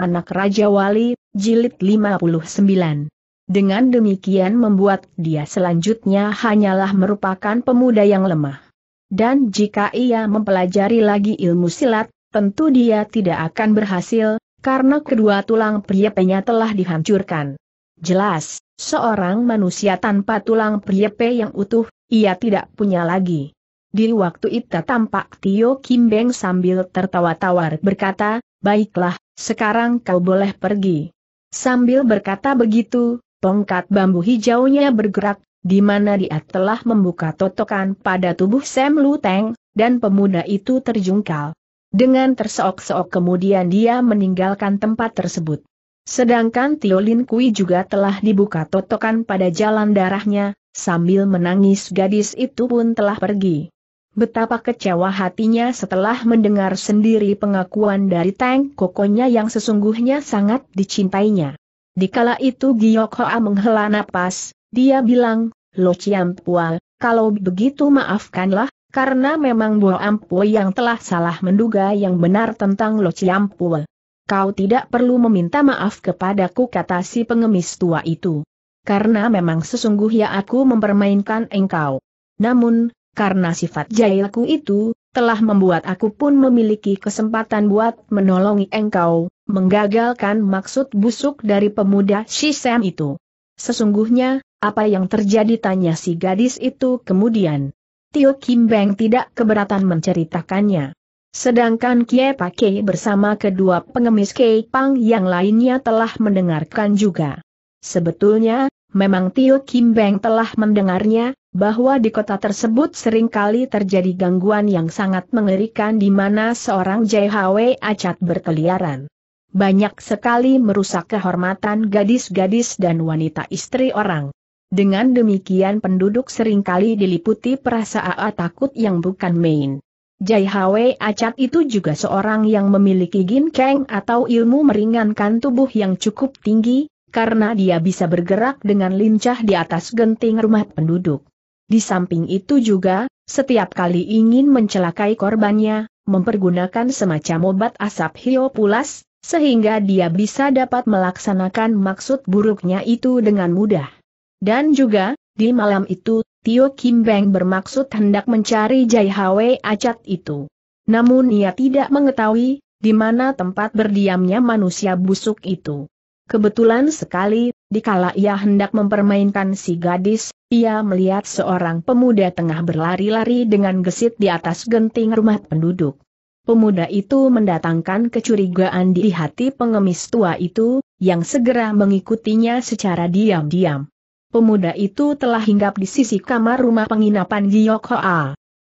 Anak Raja Wali, Jilid 59. Dengan demikian membuat dia selanjutnya hanyalah merupakan pemuda yang lemah. Dan jika ia mempelajari lagi ilmu silat, tentu dia tidak akan berhasil, karena kedua tulang priepenya telah dihancurkan. Jelas, seorang manusia tanpa tulang priepe yang utuh, ia tidak punya lagi. Di waktu itu tampak Tio Kimbeng sambil tertawa-tawar berkata, Baiklah, sekarang kau boleh pergi. Sambil berkata begitu, tongkat bambu hijaunya bergerak, di mana dia telah membuka totokan pada tubuh Sam Luteng, dan pemuda itu terjungkal. Dengan terseok-seok kemudian dia meninggalkan tempat tersebut. Sedangkan Tiolin Kui juga telah dibuka totokan pada jalan darahnya, sambil menangis gadis itu pun telah pergi. Betapa kecewa hatinya setelah mendengar sendiri pengakuan dari Tang Kokonya yang sesungguhnya sangat dicintainya. Di kala itu Giok Hoa menghela napas, dia bilang, Lo Chiam Pua, kalau begitu maafkanlah, karena memang Bo Ampua yang telah salah menduga yang benar tentang Lo Chiam Pua. Kau tidak perlu meminta maaf kepadaku kata si pengemis tua itu. Karena memang sesungguhnya aku mempermainkan engkau. Namun, karena sifat jailku itu, telah membuat aku pun memiliki kesempatan buat menolongi engkau, menggagalkan maksud busuk dari pemuda Shisem itu. Sesungguhnya, apa yang terjadi tanya si gadis itu kemudian. Tio Kim Beng tidak keberatan menceritakannya. Sedangkan Kie Pake bersama kedua pengemis Kei Pang yang lainnya telah mendengarkan juga. Sebetulnya, Memang Tio Kim Beng telah mendengarnya, bahwa di kota tersebut seringkali terjadi gangguan yang sangat mengerikan di mana seorang JHW acat berkeliaran. Banyak sekali merusak kehormatan gadis-gadis dan wanita istri orang. Dengan demikian penduduk seringkali diliputi perasaan takut yang bukan main. JHW Acat itu juga seorang yang memiliki ginkeng atau ilmu meringankan tubuh yang cukup tinggi, karena dia bisa bergerak dengan lincah di atas genting rumah penduduk. Di samping itu juga, setiap kali ingin mencelakai korbannya, mempergunakan semacam obat asap hiopulas, sehingga dia bisa dapat melaksanakan maksud buruknya itu dengan mudah. Dan juga, di malam itu, Tio Kim Beng bermaksud hendak mencari Jai Hwe Acat itu. Namun ia tidak mengetahui, di mana tempat berdiamnya manusia busuk itu. Kebetulan sekali, dikala ia hendak mempermainkan si gadis, ia melihat seorang pemuda tengah berlari-lari dengan gesit di atas genting rumah penduduk. Pemuda itu mendatangkan kecurigaan di hati pengemis tua itu, yang segera mengikutinya secara diam-diam. Pemuda itu telah hinggap di sisi kamar rumah penginapan Giok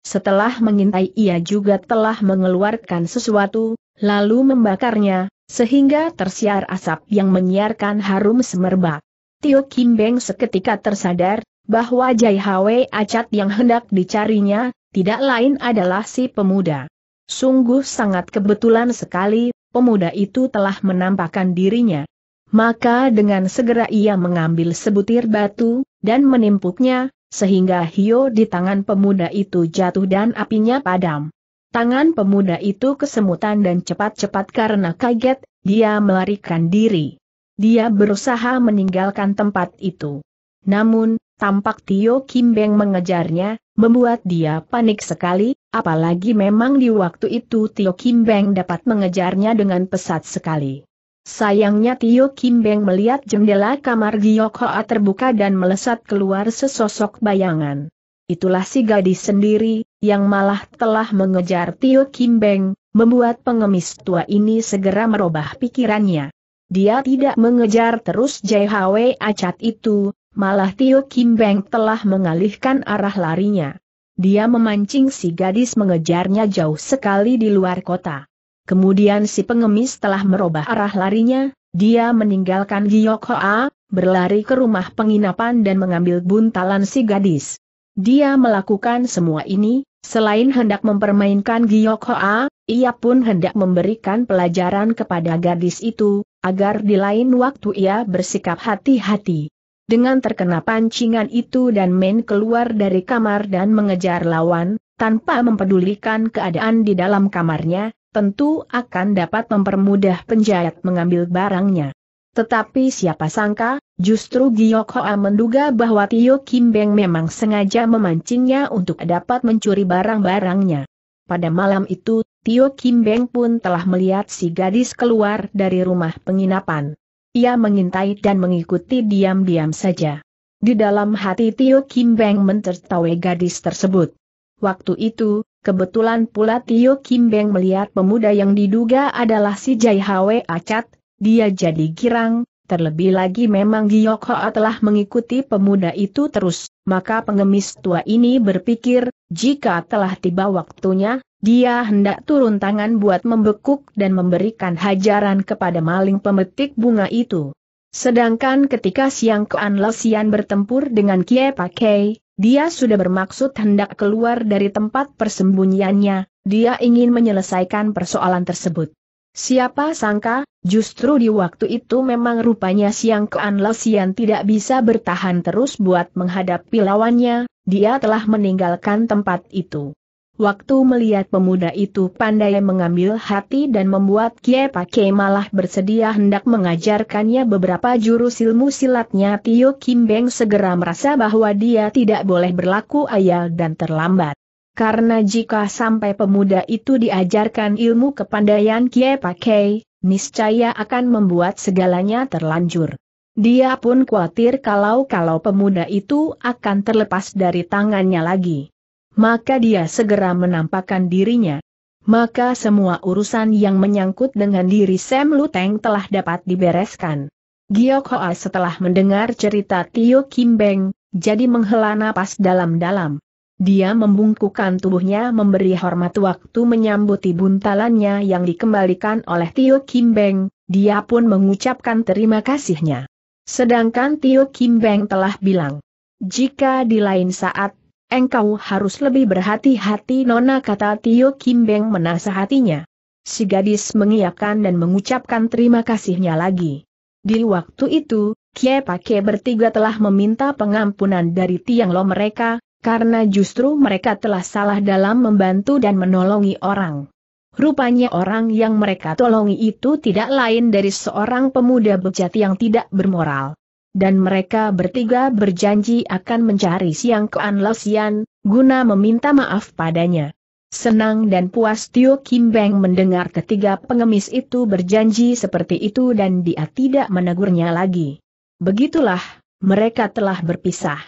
setelah mengintai ia juga telah mengeluarkan sesuatu, lalu membakarnya, sehingga tersiar asap yang menyiarkan harum semerbak. Tio Kim Beng seketika tersadar, bahwa Jai Hwe Acat yang hendak dicarinya, tidak lain adalah si pemuda. Sungguh sangat kebetulan sekali, pemuda itu telah menampakkan dirinya. Maka dengan segera ia mengambil sebutir batu, dan menimpuknya, sehingga Hio di tangan pemuda itu jatuh dan apinya padam. Tangan pemuda itu kesemutan dan cepat-cepat karena kaget, dia melarikan diri. Dia berusaha meninggalkan tempat itu. Namun, tampak Tio Kim Beng mengejarnya, membuat dia panik sekali, apalagi memang di waktu itu Tio Kim Beng dapat mengejarnya dengan pesat sekali. Sayangnya Tio Kim Beng melihat jendela kamar Giok Hoa terbuka dan melesat keluar sesosok bayangan. Itulah si gadis sendiri, yang malah telah mengejar Tio Kim Beng, membuat pengemis tua ini segera merubah pikirannya. Dia tidak mengejar terus JHW Acat itu, malah Tio Kim Beng telah mengalihkan arah larinya. Dia memancing si gadis mengejarnya jauh sekali di luar kota. Kemudian si pengemis telah merubah arah larinya, dia meninggalkan Giyok Hoa, berlari ke rumah penginapan dan mengambil buntalan si gadis. Dia melakukan semua ini, selain hendak mempermainkan Giyok Hoa, ia pun hendak memberikan pelajaran kepada gadis itu, agar di lain waktu ia bersikap hati-hati. Dengan terkena pancingan itu dan men keluar dari kamar dan mengejar lawan, tanpa mempedulikan keadaan di dalam kamarnya, tentu akan dapat mempermudah penjahat mengambil barangnya. Tetapi siapa sangka, justru Giyok Hoa menduga bahwa Tio Kim Beng memang sengaja memancingnya untuk dapat mencuri barang-barangnya. Pada malam itu, Tio Kim Beng pun telah melihat si gadis keluar dari rumah penginapan. Ia mengintai dan mengikuti diam-diam saja. Di dalam hati Tio Kim Beng mentertawa gadis tersebut. Waktu itu, Kebetulan pula Tio Kim Beng melihat pemuda yang diduga adalah si Jai Hwe Acat, dia jadi girang, terlebih lagi memang Giyok Hoa telah mengikuti pemuda itu terus, maka pengemis tua ini berpikir, jika telah tiba waktunya, dia hendak turun tangan buat membekuk dan memberikan hajaran kepada maling pemetik bunga itu. Sedangkan ketika Siang Kuan Lesian bertempur dengan Kie Pakai, dia sudah bermaksud hendak keluar dari tempat persembunyiannya, dia ingin menyelesaikan persoalan tersebut. Siapa sangka, justru di waktu itu memang rupanya Siang Kean Lesian tidak bisa bertahan terus buat menghadapi lawannya, dia telah meninggalkan tempat itu. Waktu melihat pemuda itu pandai mengambil hati dan membuat Kie Pake malah bersedia hendak mengajarkannya beberapa jurus ilmu silatnya Tio Kim Beng segera merasa bahwa dia tidak boleh berlaku ayal dan terlambat. Karena jika sampai pemuda itu diajarkan ilmu kepandaian Kie Pake, niscaya akan membuat segalanya terlanjur. Dia pun khawatir kalau-kalau pemuda itu akan terlepas dari tangannya lagi maka dia segera menampakkan dirinya. Maka semua urusan yang menyangkut dengan diri Sam Luteng telah dapat dibereskan. Giok Hoa setelah mendengar cerita Tio Kim Beng, jadi menghela napas dalam-dalam. Dia membungkukkan tubuhnya memberi hormat waktu menyambuti buntalannya yang dikembalikan oleh Tio Kim Beng, dia pun mengucapkan terima kasihnya. Sedangkan Tio Kim Beng telah bilang, jika di lain saat Engkau harus lebih berhati-hati Nona kata Tio Kim Beng menasehatinya. Si gadis mengiyakan dan mengucapkan terima kasihnya lagi. Di waktu itu, Kie Pake bertiga telah meminta pengampunan dari Tiang Lo mereka, karena justru mereka telah salah dalam membantu dan menolongi orang. Rupanya orang yang mereka tolongi itu tidak lain dari seorang pemuda bejati yang tidak bermoral dan mereka bertiga berjanji akan mencari Siang keanlasian Losian, guna meminta maaf padanya. Senang dan puas Tio Kim Beng mendengar ketiga pengemis itu berjanji seperti itu dan dia tidak menegurnya lagi. Begitulah, mereka telah berpisah.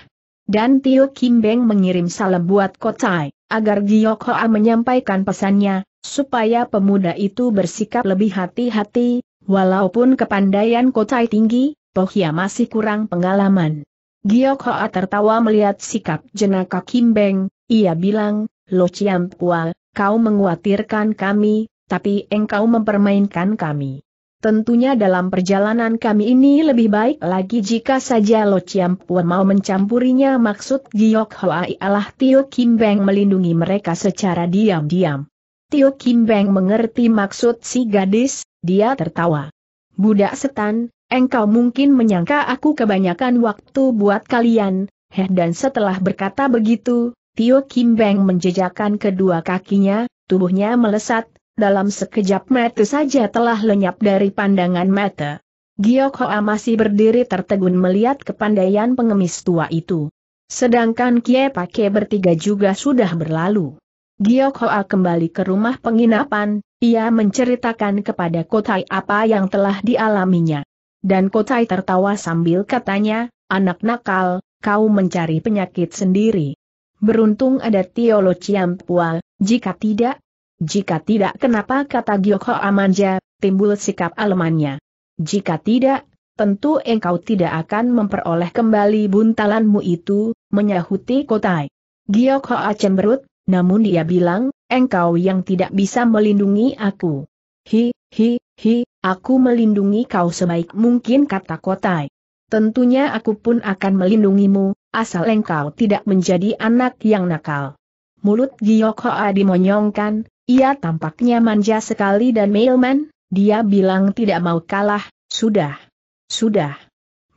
Dan Tio Kim Beng mengirim salam buat Kotai, agar Giyok Hoa menyampaikan pesannya, supaya pemuda itu bersikap lebih hati-hati, walaupun kepandaian Kotai tinggi, Pohya masih kurang pengalaman. Giok Hoa tertawa melihat sikap jenaka Kim Beng, ia bilang, Lo Chiam Pua, kau menguatirkan kami, tapi engkau mempermainkan kami. Tentunya dalam perjalanan kami ini lebih baik lagi jika saja Lo Chiam Pua mau mencampurinya maksud Giok Hoa ialah Tio Kim Beng melindungi mereka secara diam-diam. Tio Kim Beng mengerti maksud si gadis, dia tertawa. Budak setan, Engkau mungkin menyangka aku kebanyakan waktu buat kalian, heh dan setelah berkata begitu, Tio Kim Beng menjejakkan kedua kakinya, tubuhnya melesat, dalam sekejap mata saja telah lenyap dari pandangan mata. Giok Hoa masih berdiri tertegun melihat kepandaian pengemis tua itu. Sedangkan Kie Pake bertiga juga sudah berlalu. Giok Hoa kembali ke rumah penginapan, ia menceritakan kepada Kotai apa yang telah dialaminya. Dan Kotai tertawa sambil katanya, anak nakal, kau mencari penyakit sendiri. Beruntung ada Tiolo Ciampua, jika tidak, jika tidak kenapa kata Gyokho Amanja, timbul sikap alemannya. Jika tidak, tentu engkau tidak akan memperoleh kembali buntalanmu itu, menyahuti Kotai. Gyokho cemberut, namun dia bilang, engkau yang tidak bisa melindungi aku. Hi, Hi, hi, aku melindungi kau sebaik mungkin kata Kotai. Tentunya aku pun akan melindungimu, asal engkau tidak menjadi anak yang nakal. Mulut Giyoko Hoa dimonyongkan, ia tampaknya manja sekali dan mailman, dia bilang tidak mau kalah, sudah. Sudah.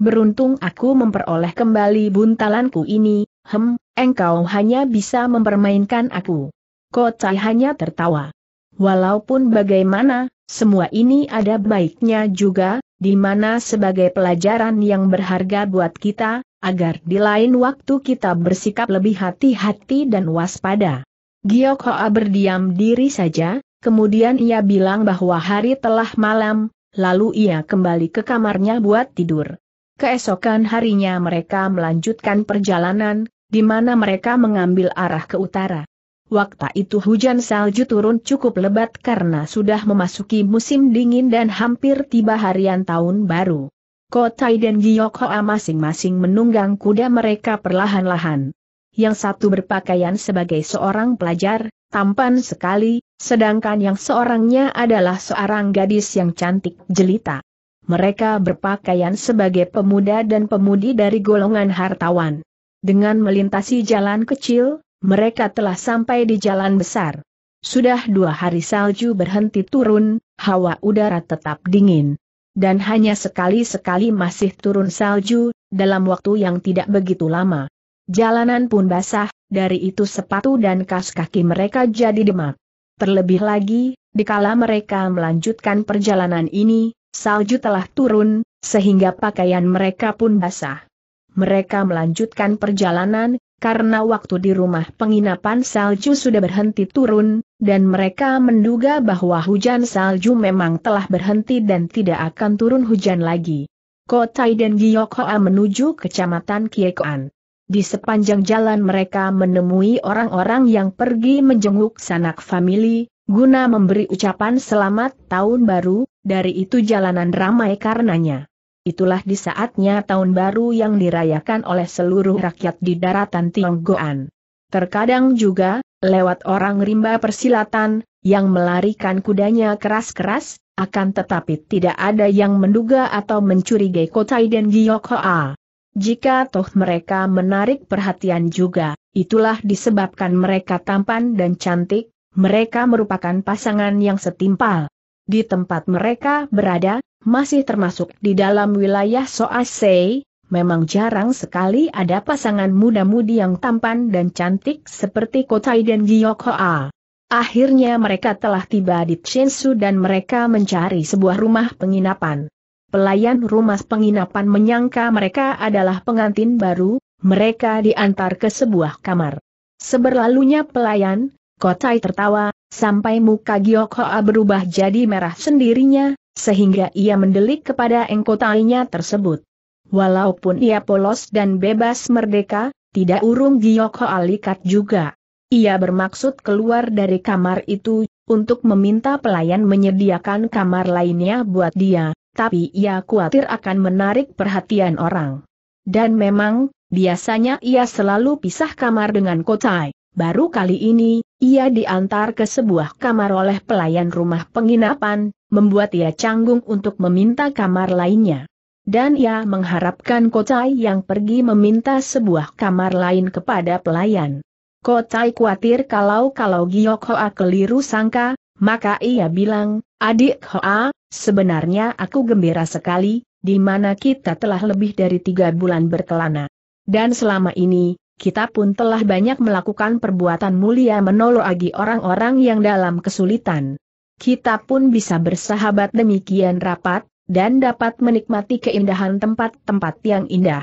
Beruntung aku memperoleh kembali buntalanku ini, hem, engkau hanya bisa mempermainkan aku. Kotai hanya tertawa. Walaupun bagaimana, semua ini ada baiknya juga, di mana sebagai pelajaran yang berharga buat kita, agar di lain waktu kita bersikap lebih hati-hati dan waspada. Giok Hoa berdiam diri saja, kemudian ia bilang bahwa hari telah malam, lalu ia kembali ke kamarnya buat tidur. Keesokan harinya mereka melanjutkan perjalanan, di mana mereka mengambil arah ke utara. Waktu itu hujan salju turun cukup lebat karena sudah memasuki musim dingin dan hampir tiba harian tahun baru. Kotai dan Giyokhoa masing-masing menunggang kuda mereka perlahan-lahan. Yang satu berpakaian sebagai seorang pelajar, tampan sekali, sedangkan yang seorangnya adalah seorang gadis yang cantik jelita. Mereka berpakaian sebagai pemuda dan pemudi dari golongan hartawan. Dengan melintasi jalan kecil, mereka telah sampai di jalan besar. Sudah dua hari salju berhenti turun, hawa udara tetap dingin. Dan hanya sekali-sekali masih turun salju, dalam waktu yang tidak begitu lama. Jalanan pun basah, dari itu sepatu dan kas kaki mereka jadi demak. Terlebih lagi, dikala mereka melanjutkan perjalanan ini, salju telah turun, sehingga pakaian mereka pun basah. Mereka melanjutkan perjalanan, karena waktu di rumah penginapan salju sudah berhenti turun, dan mereka menduga bahwa hujan salju memang telah berhenti dan tidak akan turun hujan lagi. Kotai dan Giyokhoa menuju kecamatan Kiekoan. Di sepanjang jalan mereka menemui orang-orang yang pergi menjenguk sanak famili, guna memberi ucapan selamat tahun baru, dari itu jalanan ramai karenanya itulah di saatnya tahun baru yang dirayakan oleh seluruh rakyat di daratan Tionggoan. Terkadang juga, lewat orang rimba persilatan, yang melarikan kudanya keras-keras, akan tetapi tidak ada yang menduga atau mencurigai Kotai dan Giyokhoa. Jika toh mereka menarik perhatian juga, itulah disebabkan mereka tampan dan cantik, mereka merupakan pasangan yang setimpal. Di tempat mereka berada, masih termasuk di dalam wilayah Soasei, memang jarang sekali ada pasangan muda-mudi yang tampan dan cantik seperti Kotai dan Giyokoa. Akhirnya mereka telah tiba di Tshensu dan mereka mencari sebuah rumah penginapan. Pelayan rumah penginapan menyangka mereka adalah pengantin baru, mereka diantar ke sebuah kamar. Seberlalunya pelayan, Kotai tertawa, sampai muka Giyokoa berubah jadi merah sendirinya, sehingga ia mendelik kepada engkotainya tersebut. Walaupun ia polos dan bebas merdeka, tidak urung Giyok Alikat juga. Ia bermaksud keluar dari kamar itu, untuk meminta pelayan menyediakan kamar lainnya buat dia, tapi ia khawatir akan menarik perhatian orang. Dan memang, biasanya ia selalu pisah kamar dengan Kotai. Baru kali ini, ia diantar ke sebuah kamar oleh pelayan rumah penginapan, membuat ia canggung untuk meminta kamar lainnya. Dan ia mengharapkan Kocai yang pergi meminta sebuah kamar lain kepada pelayan. Kocai khawatir kalau-kalau Giyok Hoa keliru sangka, maka ia bilang, adik Hoa, sebenarnya aku gembira sekali, di mana kita telah lebih dari tiga bulan berkelana. Dan selama ini, kita pun telah banyak melakukan perbuatan mulia menolong lagi orang-orang yang dalam kesulitan kita pun bisa bersahabat demikian rapat, dan dapat menikmati keindahan tempat-tempat yang indah.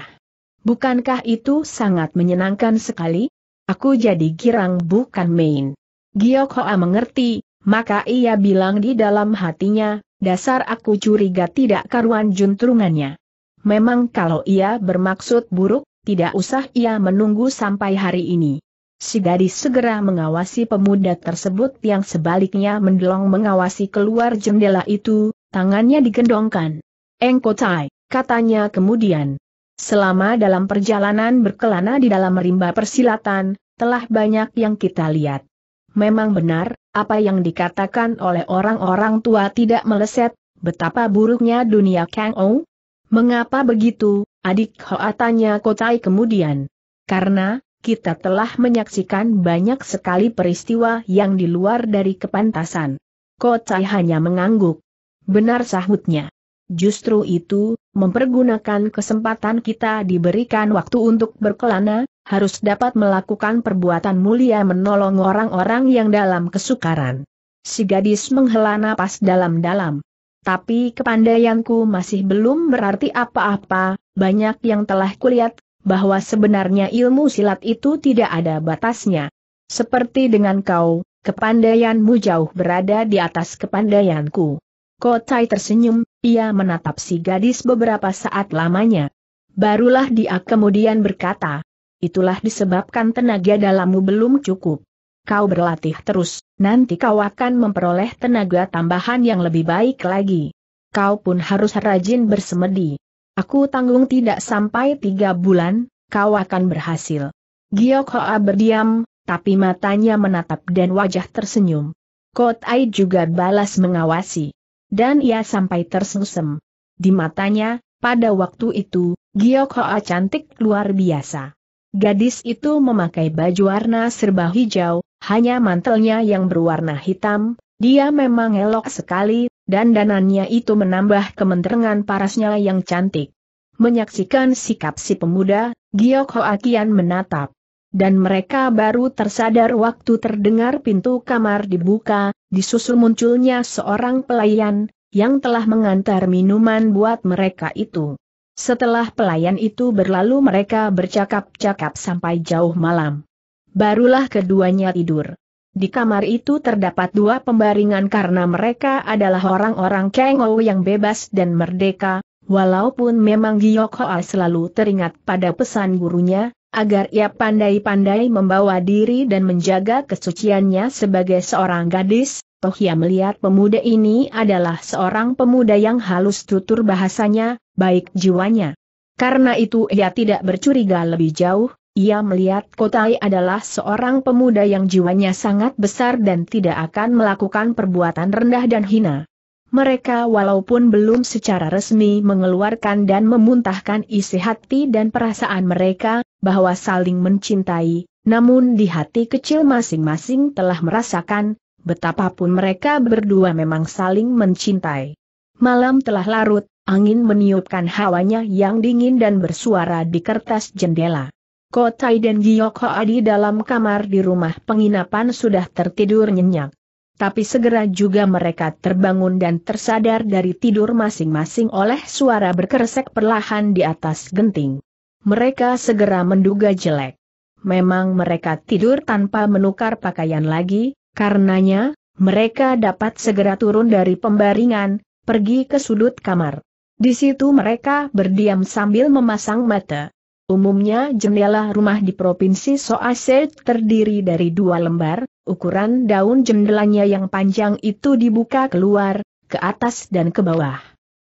Bukankah itu sangat menyenangkan sekali? Aku jadi girang bukan main. Giyok Hoa mengerti, maka ia bilang di dalam hatinya, dasar aku curiga tidak karuan juntrungannya. Memang kalau ia bermaksud buruk, tidak usah ia menunggu sampai hari ini. Si gadis segera mengawasi pemuda tersebut yang sebaliknya mendelong mengawasi keluar jendela itu, tangannya digendongkan. Tai, katanya kemudian. Selama dalam perjalanan berkelana di dalam rimba persilatan, telah banyak yang kita lihat. Memang benar, apa yang dikatakan oleh orang-orang tua tidak meleset, betapa buruknya dunia Kang Ou? Mengapa begitu, adik Hoa tanya Kotai kemudian. Karena, kita telah menyaksikan banyak sekali peristiwa yang di luar dari kepantasan. Kocai hanya mengangguk. Benar sahutnya. Justru itu, mempergunakan kesempatan kita diberikan waktu untuk berkelana, harus dapat melakukan perbuatan mulia menolong orang-orang yang dalam kesukaran. Si gadis menghela napas dalam-dalam. Tapi kepandaianku masih belum berarti apa-apa, banyak yang telah kulihat bahwa sebenarnya ilmu silat itu tidak ada batasnya. Seperti dengan kau, kepandaianmu jauh berada di atas kepandaianku. Kotai tersenyum, ia menatap si gadis beberapa saat lamanya. Barulah dia kemudian berkata, itulah disebabkan tenaga dalammu belum cukup. Kau berlatih terus, nanti kau akan memperoleh tenaga tambahan yang lebih baik lagi. Kau pun harus rajin bersemedi. Aku tanggung tidak sampai tiga bulan, kau akan berhasil. Giok Hoa berdiam, tapi matanya menatap dan wajah tersenyum. Kotai juga balas mengawasi. Dan ia sampai tersusem. Di matanya, pada waktu itu, Giok Hoa cantik luar biasa. Gadis itu memakai baju warna serba hijau, hanya mantelnya yang berwarna hitam, dia memang elok sekali, dan danannya itu menambah kementerengan parasnya yang cantik. Menyaksikan sikap si pemuda, Giok Akian menatap. Dan mereka baru tersadar waktu terdengar pintu kamar dibuka, disusul munculnya seorang pelayan, yang telah mengantar minuman buat mereka itu. Setelah pelayan itu berlalu mereka bercakap-cakap sampai jauh malam. Barulah keduanya tidur. Di kamar itu terdapat dua pembaringan karena mereka adalah orang-orang Kengou yang bebas dan merdeka, walaupun memang Giyok Hoa selalu teringat pada pesan gurunya, agar ia pandai-pandai membawa diri dan menjaga kesuciannya sebagai seorang gadis, toh ia melihat pemuda ini adalah seorang pemuda yang halus tutur bahasanya, baik jiwanya. Karena itu ia tidak bercuriga lebih jauh, ia melihat Kotai adalah seorang pemuda yang jiwanya sangat besar dan tidak akan melakukan perbuatan rendah dan hina. Mereka walaupun belum secara resmi mengeluarkan dan memuntahkan isi hati dan perasaan mereka, bahwa saling mencintai, namun di hati kecil masing-masing telah merasakan, betapapun mereka berdua memang saling mencintai. Malam telah larut, angin meniupkan hawanya yang dingin dan bersuara di kertas jendela. Kotai dan Giyok adi dalam kamar di rumah penginapan sudah tertidur nyenyak. Tapi segera juga mereka terbangun dan tersadar dari tidur masing-masing oleh suara berkeresek perlahan di atas genting. Mereka segera menduga jelek. Memang mereka tidur tanpa menukar pakaian lagi, karenanya, mereka dapat segera turun dari pembaringan, pergi ke sudut kamar. Di situ mereka berdiam sambil memasang mata. Umumnya jendela rumah di Provinsi Soase terdiri dari dua lembar, ukuran daun jendelanya yang panjang itu dibuka keluar, ke atas dan ke bawah.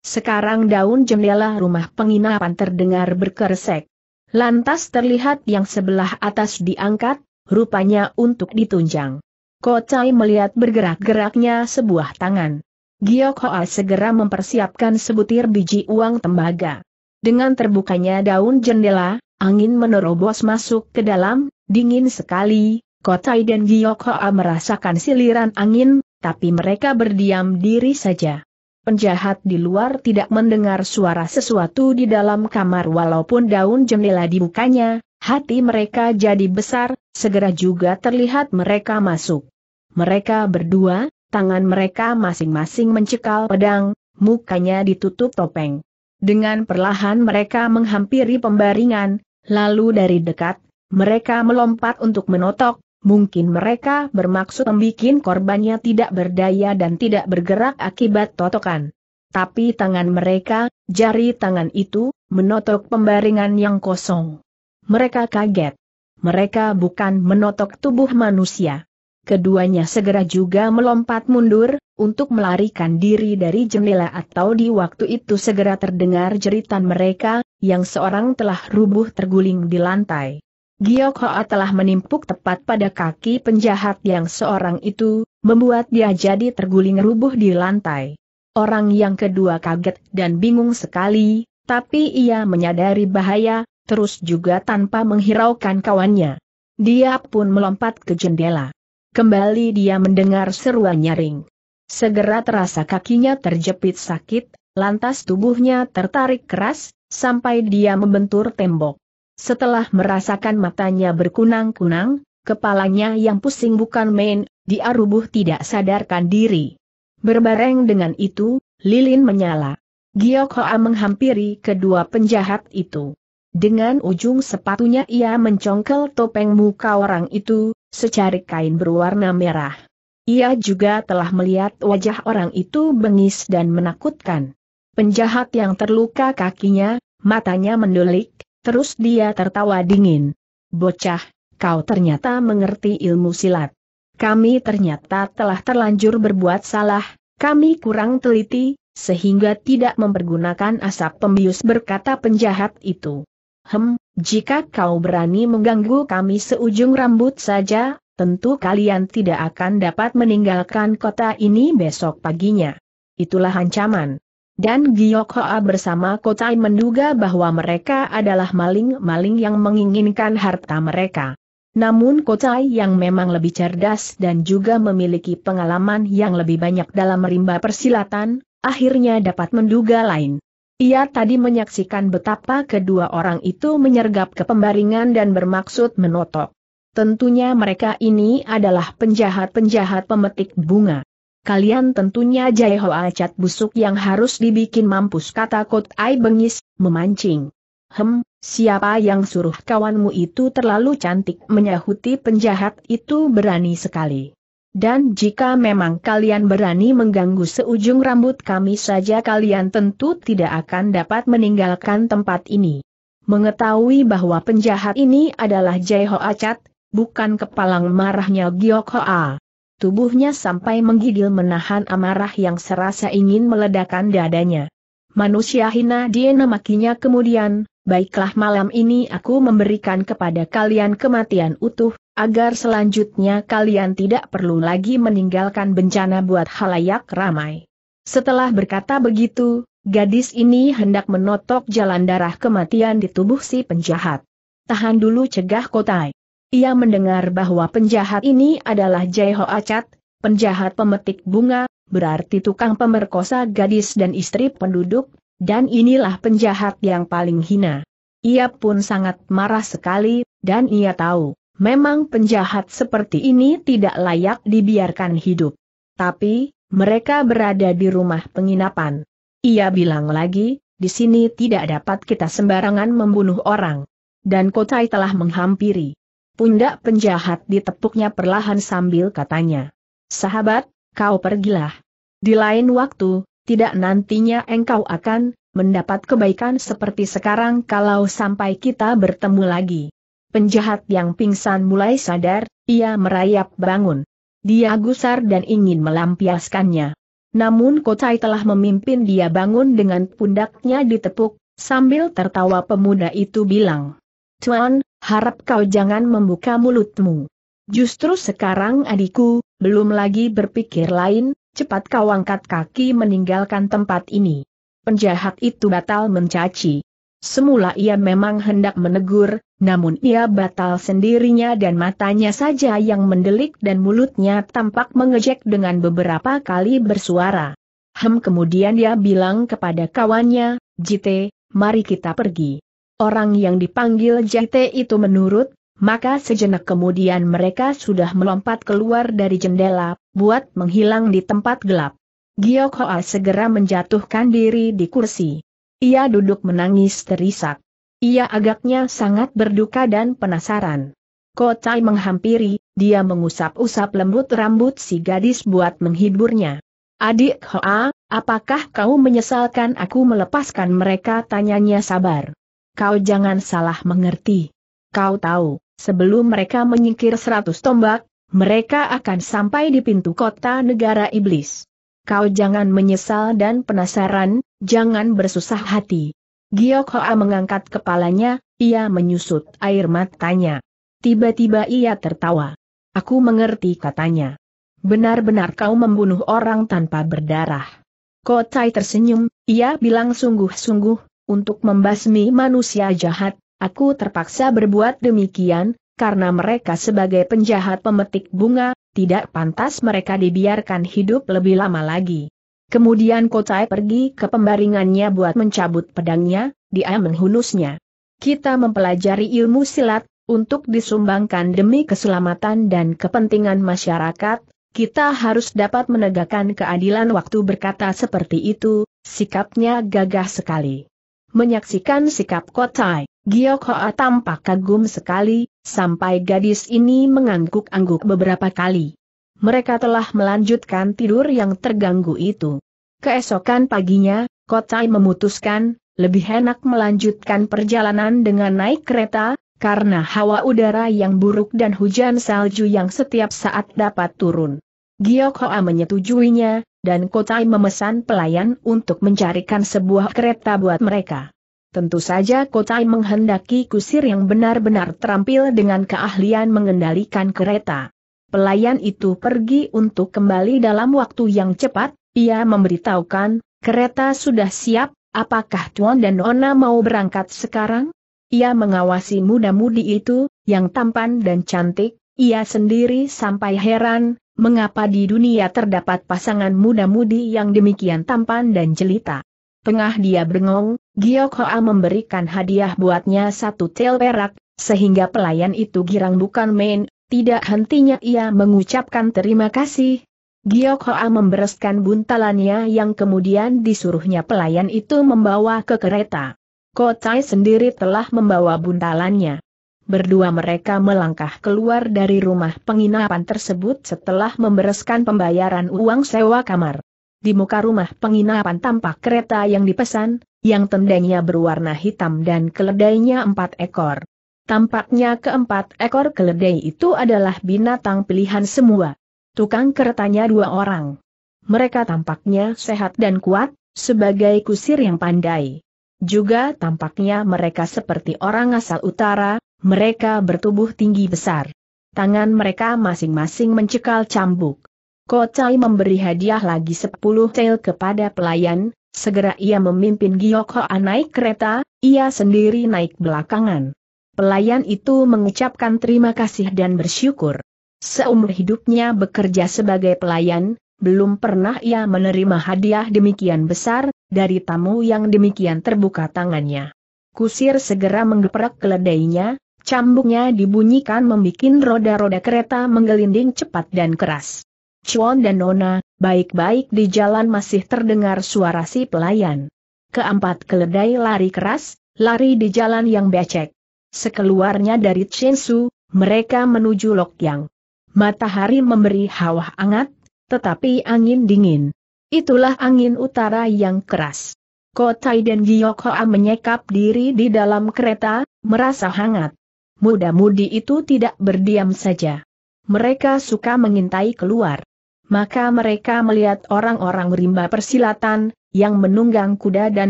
Sekarang daun jendela rumah penginapan terdengar berkeresek. Lantas terlihat yang sebelah atas diangkat, rupanya untuk ditunjang. Kocai melihat bergerak-geraknya sebuah tangan. Giok segera mempersiapkan sebutir biji uang tembaga. Dengan terbukanya daun jendela, angin menerobos masuk ke dalam, dingin sekali, Kotai dan Giyokhoa merasakan siliran angin, tapi mereka berdiam diri saja. Penjahat di luar tidak mendengar suara sesuatu di dalam kamar walaupun daun jendela dibukanya, hati mereka jadi besar, segera juga terlihat mereka masuk. Mereka berdua, tangan mereka masing-masing mencekal pedang, mukanya ditutup topeng. Dengan perlahan mereka menghampiri pembaringan, lalu dari dekat, mereka melompat untuk menotok, mungkin mereka bermaksud membuat korbannya tidak berdaya dan tidak bergerak akibat totokan. Tapi tangan mereka, jari tangan itu, menotok pembaringan yang kosong. Mereka kaget. Mereka bukan menotok tubuh manusia. Keduanya segera juga melompat mundur, untuk melarikan diri dari jendela atau di waktu itu segera terdengar jeritan mereka, yang seorang telah rubuh terguling di lantai. Giyok Hoa telah menimpuk tepat pada kaki penjahat yang seorang itu, membuat dia jadi terguling rubuh di lantai. Orang yang kedua kaget dan bingung sekali, tapi ia menyadari bahaya, terus juga tanpa menghiraukan kawannya. Dia pun melompat ke jendela. Kembali dia mendengar seruan nyaring. Segera terasa kakinya terjepit sakit, lantas tubuhnya tertarik keras, sampai dia membentur tembok. Setelah merasakan matanya berkunang-kunang, kepalanya yang pusing bukan main, dia rubuh tidak sadarkan diri. Berbareng dengan itu, lilin menyala. Giyok Hoa menghampiri kedua penjahat itu. Dengan ujung sepatunya ia mencongkel topeng muka orang itu, secarik kain berwarna merah. Ia juga telah melihat wajah orang itu bengis dan menakutkan. Penjahat yang terluka kakinya, matanya mendulik, terus dia tertawa dingin. Bocah, kau ternyata mengerti ilmu silat. Kami ternyata telah terlanjur berbuat salah, kami kurang teliti, sehingga tidak mempergunakan asap pembius berkata penjahat itu. Hem, jika kau berani mengganggu kami seujung rambut saja, tentu kalian tidak akan dapat meninggalkan kota ini besok paginya. Itulah ancaman. Dan Giok Hoa bersama Kotai menduga bahwa mereka adalah maling-maling yang menginginkan harta mereka. Namun Kotai yang memang lebih cerdas dan juga memiliki pengalaman yang lebih banyak dalam rimba persilatan, akhirnya dapat menduga lain. Ia tadi menyaksikan betapa kedua orang itu menyergap ke pembaringan dan bermaksud menotok. Tentunya mereka ini adalah penjahat-penjahat pemetik bunga. Kalian tentunya Jaiho acat busuk yang harus dibikin mampus kata Kotai bengis, memancing. Hem, siapa yang suruh kawanmu itu terlalu cantik menyahuti penjahat itu berani sekali. Dan jika memang kalian berani mengganggu seujung rambut kami saja kalian tentu tidak akan dapat meninggalkan tempat ini. Mengetahui bahwa penjahat ini adalah Jaiho Acat, bukan kepalang marahnya Giok Hoa. Tubuhnya sampai menggigil menahan amarah yang serasa ingin meledakan dadanya. Manusia hina dia namakinya kemudian, baiklah malam ini aku memberikan kepada kalian kematian utuh, agar selanjutnya kalian tidak perlu lagi meninggalkan bencana buat halayak ramai. Setelah berkata begitu, gadis ini hendak menotok jalan darah kematian di tubuh si penjahat. Tahan dulu cegah kotai. Ia mendengar bahwa penjahat ini adalah Jeho Acat, penjahat pemetik bunga, berarti tukang pemerkosa gadis dan istri penduduk, dan inilah penjahat yang paling hina. Ia pun sangat marah sekali, dan ia tahu, memang penjahat seperti ini tidak layak dibiarkan hidup. Tapi, mereka berada di rumah penginapan. Ia bilang lagi, di sini tidak dapat kita sembarangan membunuh orang. Dan Kotai telah menghampiri. Pundak penjahat ditepuknya perlahan sambil katanya. Sahabat, kau pergilah. Di lain waktu, tidak nantinya engkau akan mendapat kebaikan seperti sekarang kalau sampai kita bertemu lagi. Penjahat yang pingsan mulai sadar, ia merayap bangun. Dia gusar dan ingin melampiaskannya. Namun Kotai telah memimpin dia bangun dengan pundaknya ditepuk, sambil tertawa pemuda itu bilang. Tuan, harap kau jangan membuka mulutmu. Justru sekarang adikku, belum lagi berpikir lain, cepat kau angkat kaki meninggalkan tempat ini. Penjahat itu batal mencaci. Semula ia memang hendak menegur, namun ia batal sendirinya dan matanya saja yang mendelik dan mulutnya tampak mengejek dengan beberapa kali bersuara. Hem kemudian dia bilang kepada kawannya, Jite, mari kita pergi. Orang yang dipanggil JT itu menurut, maka sejenak kemudian mereka sudah melompat keluar dari jendela, buat menghilang di tempat gelap. Giyok Hoa segera menjatuhkan diri di kursi. Ia duduk menangis terisak. Ia agaknya sangat berduka dan penasaran. Kotai menghampiri, dia mengusap-usap lembut rambut si gadis buat menghiburnya. Adik Hoa, apakah kau menyesalkan aku melepaskan mereka tanyanya sabar? kau jangan salah mengerti. Kau tahu, sebelum mereka menyingkir seratus tombak, mereka akan sampai di pintu kota negara iblis. Kau jangan menyesal dan penasaran, jangan bersusah hati. Giok Hoa mengangkat kepalanya, ia menyusut air matanya. Tiba-tiba ia tertawa. Aku mengerti katanya. Benar-benar kau membunuh orang tanpa berdarah. Kotai tersenyum, ia bilang sungguh-sungguh, untuk membasmi manusia jahat, aku terpaksa berbuat demikian, karena mereka sebagai penjahat pemetik bunga, tidak pantas mereka dibiarkan hidup lebih lama lagi. Kemudian Kotai pergi ke pembaringannya buat mencabut pedangnya, dia menghunusnya. Kita mempelajari ilmu silat, untuk disumbangkan demi keselamatan dan kepentingan masyarakat, kita harus dapat menegakkan keadilan waktu berkata seperti itu, sikapnya gagah sekali. Menyaksikan sikap Kotai, Giok Hoa tampak kagum sekali, sampai gadis ini mengangguk-angguk beberapa kali. Mereka telah melanjutkan tidur yang terganggu itu. Keesokan paginya, Kotai memutuskan, lebih enak melanjutkan perjalanan dengan naik kereta, karena hawa udara yang buruk dan hujan salju yang setiap saat dapat turun. Giok Hoa menyetujuinya, dan Kotai memesan pelayan untuk mencarikan sebuah kereta buat mereka. Tentu saja Kotai menghendaki kusir yang benar-benar terampil dengan keahlian mengendalikan kereta. Pelayan itu pergi untuk kembali dalam waktu yang cepat, ia memberitahukan, kereta sudah siap, apakah Tuan dan Ona mau berangkat sekarang? Ia mengawasi muda-mudi itu, yang tampan dan cantik, ia sendiri sampai heran, mengapa di dunia terdapat pasangan muda-mudi yang demikian tampan dan jelita. Tengah dia bengong, Giok Hoa memberikan hadiah buatnya satu tel perak, sehingga pelayan itu girang bukan main, tidak hentinya ia mengucapkan terima kasih. Giok Hoa membereskan buntalannya yang kemudian disuruhnya pelayan itu membawa ke kereta. Kotai sendiri telah membawa buntalannya berdua mereka melangkah keluar dari rumah penginapan tersebut setelah membereskan pembayaran uang sewa kamar. Di muka rumah penginapan tampak kereta yang dipesan, yang tendangnya berwarna hitam dan keledainya empat ekor. Tampaknya keempat ekor keledai itu adalah binatang pilihan semua. Tukang keretanya dua orang. Mereka tampaknya sehat dan kuat, sebagai kusir yang pandai. Juga tampaknya mereka seperti orang asal utara, mereka bertubuh tinggi besar. Tangan mereka masing-masing mencekal cambuk. Kocai memberi hadiah lagi sepuluh tail kepada pelayan, segera ia memimpin Giok Hoa naik kereta, ia sendiri naik belakangan. Pelayan itu mengucapkan terima kasih dan bersyukur. Seumur hidupnya bekerja sebagai pelayan, belum pernah ia menerima hadiah demikian besar, dari tamu yang demikian terbuka tangannya. Kusir segera menggeprek keledainya, Cambuknya dibunyikan membuat roda-roda kereta menggelinding cepat dan keras. Chuan dan Nona, baik-baik di jalan masih terdengar suara si pelayan. Keempat keledai lari keras, lari di jalan yang becek. Sekeluarnya dari Chensu, mereka menuju Lokyang. Matahari memberi hawa hangat, tetapi angin dingin. Itulah angin utara yang keras. Kotai dan Gyokoa menyekap diri di dalam kereta, merasa hangat muda-mudi itu tidak berdiam saja. Mereka suka mengintai keluar. Maka mereka melihat orang-orang rimba persilatan, yang menunggang kuda dan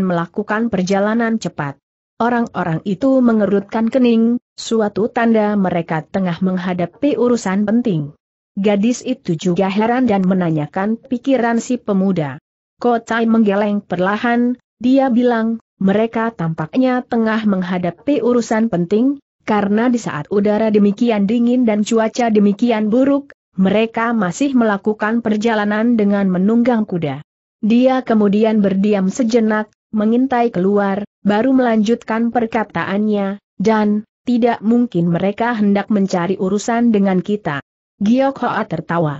melakukan perjalanan cepat. Orang-orang itu mengerutkan kening, suatu tanda mereka tengah menghadapi urusan penting. Gadis itu juga heran dan menanyakan pikiran si pemuda. Kotai menggeleng perlahan, dia bilang, mereka tampaknya tengah menghadapi urusan penting, karena di saat udara demikian dingin dan cuaca demikian buruk, mereka masih melakukan perjalanan dengan menunggang kuda. Dia kemudian berdiam sejenak, mengintai keluar, baru melanjutkan perkataannya, dan, tidak mungkin mereka hendak mencari urusan dengan kita. Giyok Hoa tertawa.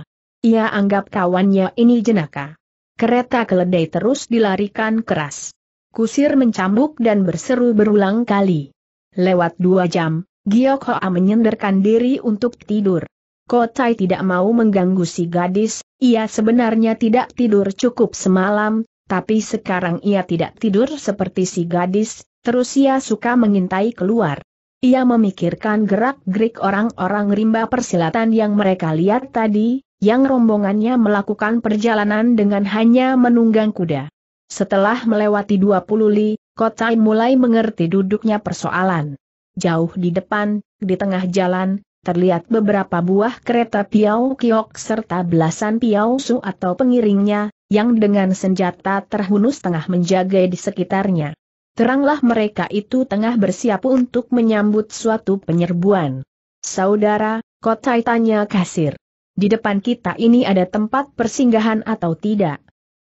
Ia anggap kawannya ini jenaka. Kereta keledai terus dilarikan keras. Kusir mencambuk dan berseru berulang kali. Lewat dua jam, Giok Hoa menyenderkan diri untuk tidur. Kotai tidak mau mengganggu si gadis, ia sebenarnya tidak tidur cukup semalam, tapi sekarang ia tidak tidur seperti si gadis, terus ia suka mengintai keluar. Ia memikirkan gerak-gerik orang-orang rimba persilatan yang mereka lihat tadi, yang rombongannya melakukan perjalanan dengan hanya menunggang kuda. Setelah melewati 20 li, Kotai mulai mengerti duduknya persoalan. Jauh di depan, di tengah jalan, terlihat beberapa buah kereta Piau Kiok serta belasan Piau Su atau pengiringnya, yang dengan senjata terhunus tengah menjaga di sekitarnya. Teranglah mereka itu tengah bersiap untuk menyambut suatu penyerbuan. Saudara, Kotai tanya kasir. Di depan kita ini ada tempat persinggahan atau tidak?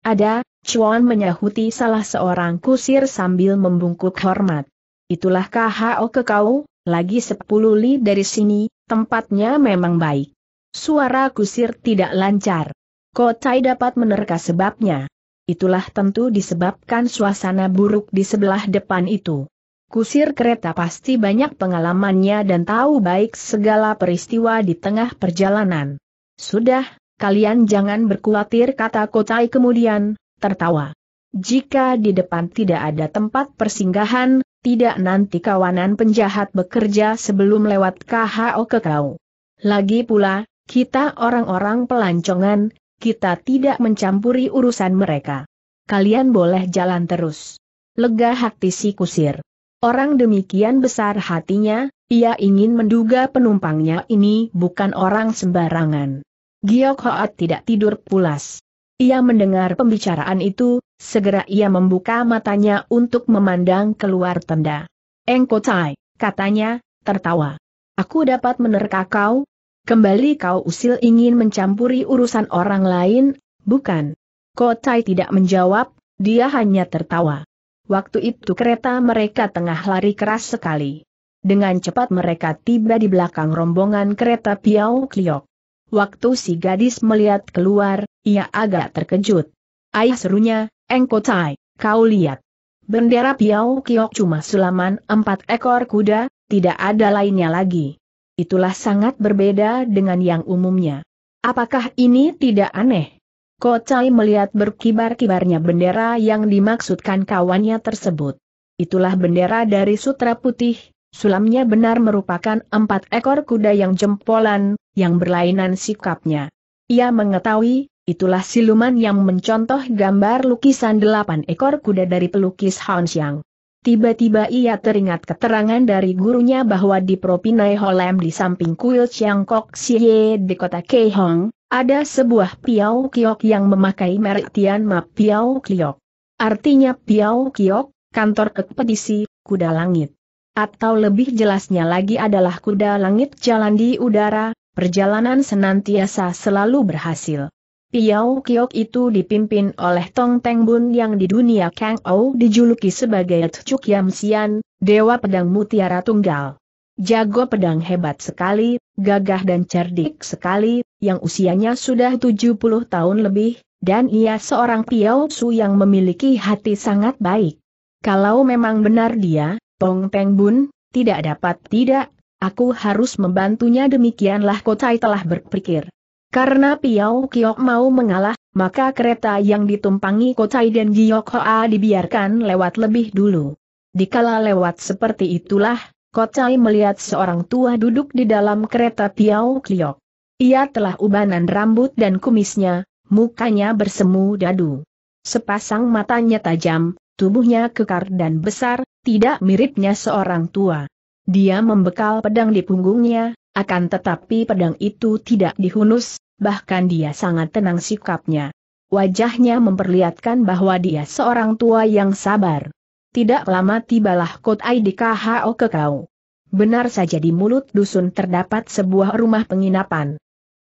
Ada, Chuan menyahuti salah seorang kusir sambil membungkuk hormat. Itulah KHO ke kau, lagi sepuluh li dari sini, tempatnya memang baik. Suara kusir tidak lancar. Kotai dapat menerka sebabnya. Itulah tentu disebabkan suasana buruk di sebelah depan itu. Kusir kereta pasti banyak pengalamannya dan tahu baik segala peristiwa di tengah perjalanan. Sudah, Kalian jangan berkhawatir," kata Kotai kemudian, tertawa. Jika di depan tidak ada tempat persinggahan, tidak nanti kawanan penjahat bekerja sebelum lewat KHO ke kau. Lagi pula, kita orang-orang pelancongan, kita tidak mencampuri urusan mereka. Kalian boleh jalan terus. Lega hati si kusir. Orang demikian besar hatinya, ia ingin menduga penumpangnya ini bukan orang sembarangan. Giok Hoat tidak tidur pulas. Ia mendengar pembicaraan itu, segera ia membuka matanya untuk memandang keluar tenda. Engko Tai, katanya, tertawa. Aku dapat menerka kau? Kembali kau usil ingin mencampuri urusan orang lain, bukan? Kotai tidak menjawab, dia hanya tertawa. Waktu itu kereta mereka tengah lari keras sekali. Dengan cepat mereka tiba di belakang rombongan kereta Piau Kliok. Waktu si gadis melihat keluar, ia agak terkejut. Ayah serunya, Engko Tai, kau lihat. Bendera Piau Kiok cuma sulaman empat ekor kuda, tidak ada lainnya lagi. Itulah sangat berbeda dengan yang umumnya. Apakah ini tidak aneh? Kocai melihat berkibar-kibarnya bendera yang dimaksudkan kawannya tersebut. Itulah bendera dari sutra putih, sulamnya benar merupakan empat ekor kuda yang jempolan, yang berlainan sikapnya. Ia mengetahui, itulah siluman yang mencontoh gambar lukisan delapan ekor kuda dari pelukis Hans Tiba-tiba ia teringat keterangan dari gurunya bahwa di Propinai Holem di samping kuil Chiang Kok di kota Keihong, ada sebuah Piao Kiok yang memakai merek Tian Ma Piao Kiok. Artinya Piao Kiok, kantor ekspedisi, kuda langit. Atau lebih jelasnya lagi adalah kuda langit jalan di udara, Perjalanan senantiasa selalu berhasil. Piao Kiok itu dipimpin oleh Tong Teng Bun yang di dunia Kang Ou dijuluki sebagai Tchuk Yam Sian, Dewa Pedang Mutiara Tunggal. Jago pedang hebat sekali, gagah dan cerdik sekali, yang usianya sudah 70 tahun lebih, dan ia seorang Piao Su yang memiliki hati sangat baik. Kalau memang benar dia, Tong Teng Bun, tidak dapat tidak, Aku harus membantunya demikianlah Kotai telah berpikir. Karena Piao Kiok mau mengalah, maka kereta yang ditumpangi Kotai dan Giok Hoa dibiarkan lewat lebih dulu. Dikala lewat seperti itulah, Kotai melihat seorang tua duduk di dalam kereta Piao Kiok. Ia telah ubanan rambut dan kumisnya, mukanya bersemu dadu. Sepasang matanya tajam, tubuhnya kekar dan besar, tidak miripnya seorang tua. Dia membekal pedang di punggungnya, akan tetapi pedang itu tidak dihunus, bahkan dia sangat tenang sikapnya. Wajahnya memperlihatkan bahwa dia seorang tua yang sabar. Tidak lama tibalah Kotai di KHO ke kau. Benar saja di mulut dusun terdapat sebuah rumah penginapan.